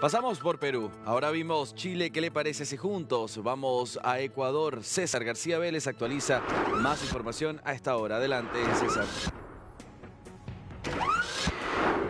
Pasamos por Perú, ahora vimos Chile, ¿qué le parece si juntos vamos a Ecuador? César García Vélez actualiza más información a esta hora. Adelante, César.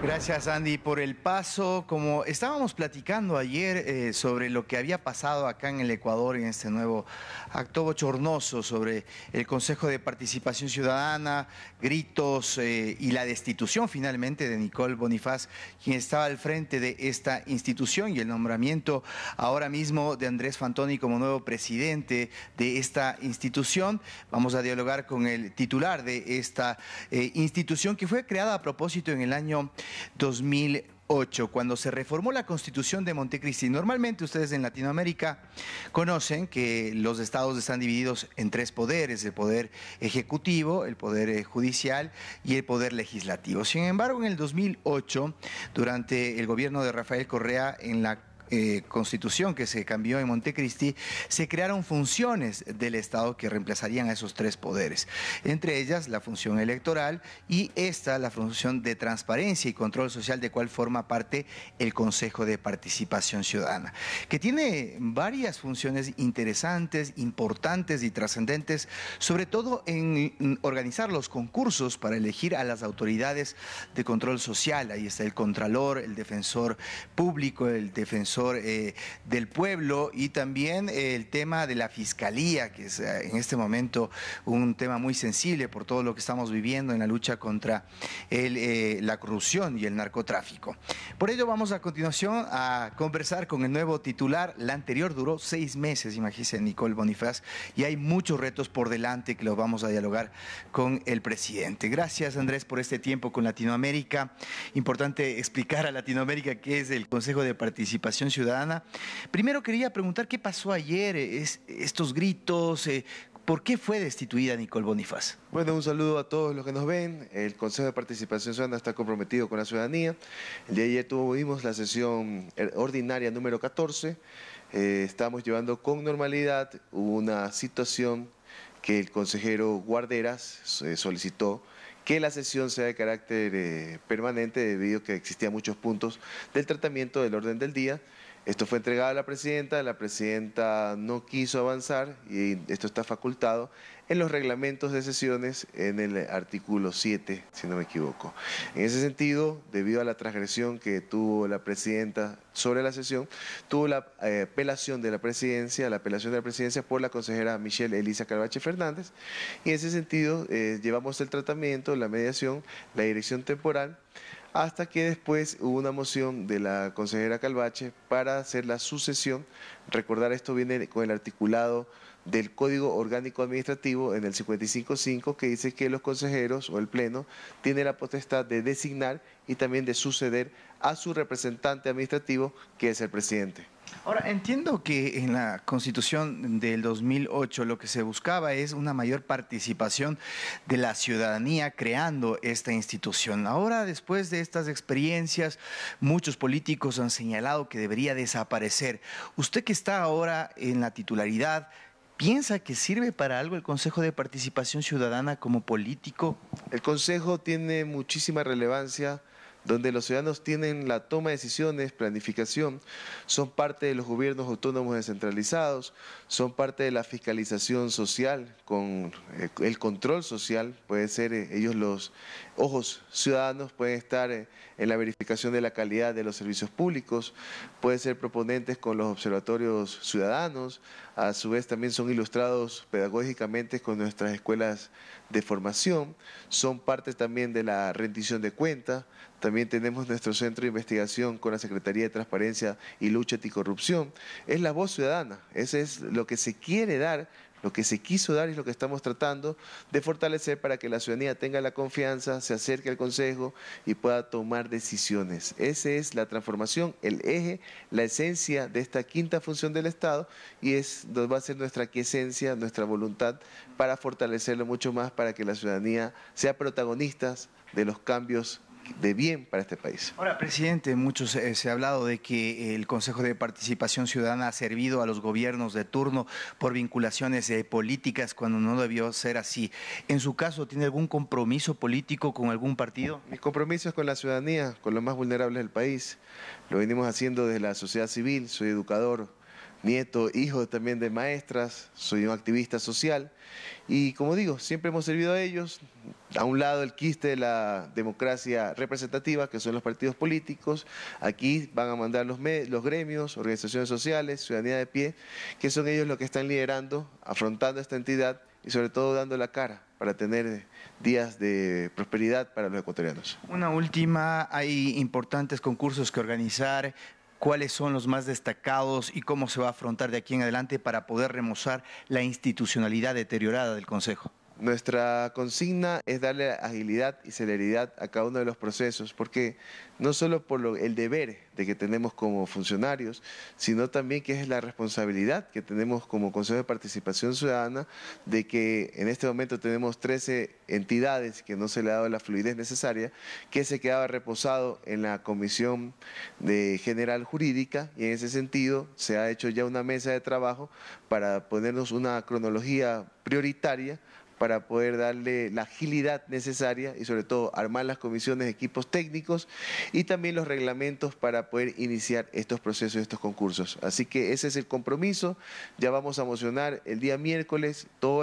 Gracias Andy por el paso. Como estábamos platicando ayer eh, sobre lo que había pasado acá en el Ecuador en este nuevo acto bochornoso sobre el Consejo de Participación Ciudadana, gritos eh, y la destitución finalmente de Nicole Bonifaz, quien estaba al frente de esta institución y el nombramiento ahora mismo de Andrés Fantoni como nuevo presidente de esta institución. Vamos a dialogar con el titular de esta eh, institución que fue creada a propósito en el año 2008, cuando se reformó la constitución de Montecristi. Normalmente ustedes en Latinoamérica conocen que los estados están divididos en tres poderes, el poder ejecutivo, el poder eh, judicial y el poder legislativo. Sin embargo, en el 2008, durante el gobierno de Rafael Correa, en la eh, constitución que se cambió en Montecristi, se crearon funciones del Estado que reemplazarían a esos tres poderes, entre ellas la función electoral y esta, la función de transparencia y control social, de cual forma parte el Consejo de Participación Ciudadana, que tiene varias funciones interesantes, importantes y trascendentes, sobre todo en organizar los concursos para elegir a las autoridades de control social. Ahí está el Contralor, el Defensor Público, el Defensor eh, del pueblo y también eh, el tema de la fiscalía, que es eh, en este momento un tema muy sensible por todo lo que estamos viviendo en la lucha contra la corrupción y el narcotráfico. Por ello vamos a continuación a conversar con el nuevo titular. La anterior duró seis meses, imagínense, Nicole Bonifaz, y hay muchos retos por delante que los vamos a dialogar con el presidente. Gracias, Andrés, por este tiempo con Latinoamérica. Importante explicar a Latinoamérica qué es el Consejo de Participación Ciudadana. Primero quería preguntar qué pasó ayer, eh, estos gritos, eh, ¿Por qué fue destituida Nicole Bonifaz? Bueno, un saludo a todos los que nos ven. El Consejo de Participación Ciudadana está comprometido con la ciudadanía. El día de ayer tuvimos la sesión er, ordinaria número 14. Eh, estamos llevando con normalidad una situación que el consejero Guarderas solicitó que la sesión sea de carácter eh, permanente debido a que existían muchos puntos del tratamiento del orden del día esto fue entregado a la presidenta, la presidenta no quiso avanzar y esto está facultado en los reglamentos de sesiones en el artículo 7, si no me equivoco. En ese sentido, debido a la transgresión que tuvo la presidenta sobre la sesión, tuvo la eh, apelación de la presidencia, la apelación de la presidencia por la consejera Michelle Elisa Calvache Fernández y en ese sentido eh, llevamos el tratamiento, la mediación, la dirección temporal hasta que después hubo una moción de la consejera Calvache para hacer la sucesión. Recordar esto viene con el articulado del Código Orgánico Administrativo en el 55.5 que dice que los consejeros o el Pleno tienen la potestad de designar y también de suceder a su representante administrativo que es el presidente. Ahora, entiendo que en la constitución del 2008 lo que se buscaba es una mayor participación de la ciudadanía creando esta institución. Ahora, después de estas experiencias, muchos políticos han señalado que debería desaparecer. Usted que está ahora en la titularidad, ¿piensa que sirve para algo el Consejo de Participación Ciudadana como político? El Consejo tiene muchísima relevancia donde los ciudadanos tienen la toma de decisiones, planificación, son parte de los gobiernos autónomos descentralizados, son parte de la fiscalización social, con eh, el control social, pueden ser eh, ellos los ojos ciudadanos, pueden estar eh, en la verificación de la calidad de los servicios públicos, pueden ser proponentes con los observatorios ciudadanos, a su vez también son ilustrados pedagógicamente con nuestras escuelas de formación, son parte también de la rendición de cuentas, también tenemos nuestro centro de investigación con la Secretaría de Transparencia y Lucha Anticorrupción. Es la voz ciudadana, eso es lo que se quiere dar, lo que se quiso dar y lo que estamos tratando de fortalecer para que la ciudadanía tenga la confianza, se acerque al Consejo y pueda tomar decisiones. Esa es la transformación, el eje, la esencia de esta quinta función del Estado y es, va a ser nuestra quiesencia, nuestra voluntad para fortalecerlo mucho más para que la ciudadanía sea protagonista de los cambios de bien para este país. Ahora, presidente, muchos eh, se ha hablado de que el Consejo de Participación Ciudadana ha servido a los gobiernos de turno por vinculaciones eh, políticas cuando no debió ser así. ¿En su caso tiene algún compromiso político con algún partido? Mis compromisos con la ciudadanía, con los más vulnerables del país. Lo venimos haciendo desde la sociedad civil, soy educador, nieto, hijo también de maestras, soy un activista social y como digo, siempre hemos servido a ellos, a un lado el quiste de la democracia representativa, que son los partidos políticos, aquí van a mandar los, los gremios, organizaciones sociales, ciudadanía de pie, que son ellos los que están liderando, afrontando esta entidad y sobre todo dando la cara para tener días de prosperidad para los ecuatorianos. Una última, hay importantes concursos que organizar, cuáles son los más destacados y cómo se va a afrontar de aquí en adelante para poder remozar la institucionalidad deteriorada del Consejo. Nuestra consigna es darle agilidad y celeridad a cada uno de los procesos, porque no solo por el deber de que tenemos como funcionarios, sino también que es la responsabilidad que tenemos como Consejo de Participación Ciudadana de que en este momento tenemos 13 entidades que no se le ha dado la fluidez necesaria, que se quedaba reposado en la Comisión de General Jurídica y en ese sentido se ha hecho ya una mesa de trabajo para ponernos una cronología prioritaria para poder darle la agilidad necesaria y sobre todo armar las comisiones equipos técnicos y también los reglamentos para poder iniciar estos procesos, estos concursos. Así que ese es el compromiso. Ya vamos a mocionar el día miércoles todos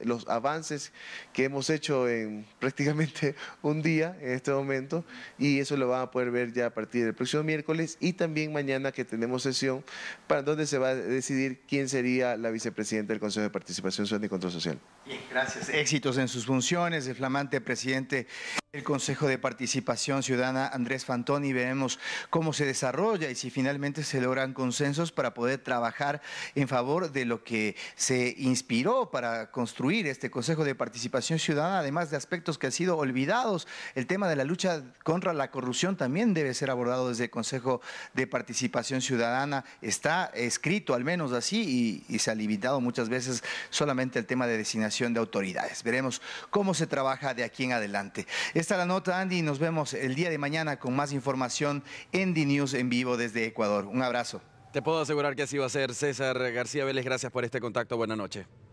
los avances que hemos hecho en prácticamente un día en este momento y eso lo van a poder ver ya a partir del próximo miércoles y también mañana que tenemos sesión para donde se va a decidir quién sería la vicepresidenta del Consejo de Participación Social y Control Social. Bien, gracias éxitos en sus funciones, el flamante presidente del Consejo de Participación Ciudadana, Andrés Fantoni, veremos cómo se desarrolla y si finalmente se logran consensos para poder trabajar en favor de lo que se inspiró para construir este Consejo de Participación Ciudadana, además de aspectos que han sido olvidados. El tema de la lucha contra la corrupción también debe ser abordado desde el Consejo de Participación Ciudadana. Está escrito al menos así y, se ha limitado muchas veces solamente el tema de designación de autoridades. Veremos cómo se trabaja de aquí en adelante. Esta es la nota, Andy, y nos vemos el día de mañana con más información en The News en vivo desde Ecuador. Un abrazo. Te puedo asegurar que así va a ser. César García Vélez, gracias por este contacto. Buenas noches.